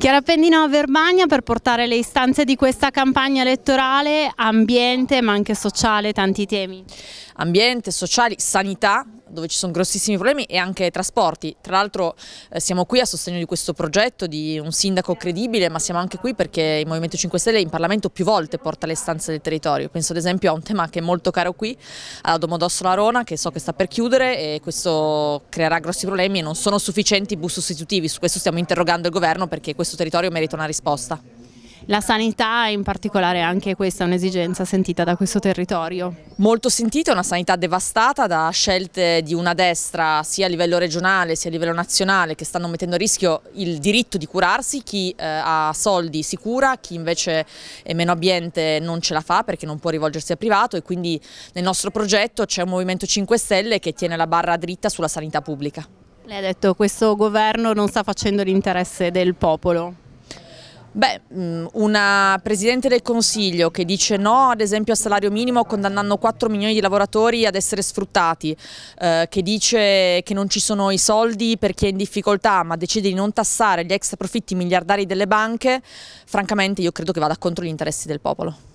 Chiara Pendino a Verbagna per portare le istanze di questa campagna elettorale, ambiente ma anche sociale, tanti temi. Ambiente, sociali, sanità, dove ci sono grossissimi problemi e anche trasporti. Tra l'altro eh, siamo qui a sostegno di questo progetto di un sindaco credibile, ma siamo anche qui perché il Movimento 5 Stelle in Parlamento più volte porta le stanze del territorio. Penso ad esempio a un tema che è molto caro qui, alla Domodossola Rona, che so che sta per chiudere e questo creerà grossi problemi e non sono sufficienti i bus sostitutivi. Su questo stiamo interrogando il governo perché questo territorio merita una risposta la sanità in particolare anche questa è un'esigenza sentita da questo territorio. Molto sentita, una sanità devastata da scelte di una destra sia a livello regionale sia a livello nazionale che stanno mettendo a rischio il diritto di curarsi, chi eh, ha soldi si cura, chi invece è meno ambiente non ce la fa perché non può rivolgersi al privato e quindi nel nostro progetto c'è un Movimento 5 Stelle che tiene la barra dritta sulla sanità pubblica. Lei ha detto che questo governo non sta facendo l'interesse del popolo. Beh, mm, una Presidente del Consiglio che dice no ad esempio al salario minimo condannando 4 milioni di lavoratori ad essere sfruttati, eh, che dice che non ci sono i soldi per chi è in difficoltà ma decide di non tassare gli extra profitti miliardari delle banche, francamente io credo che vada contro gli interessi del popolo.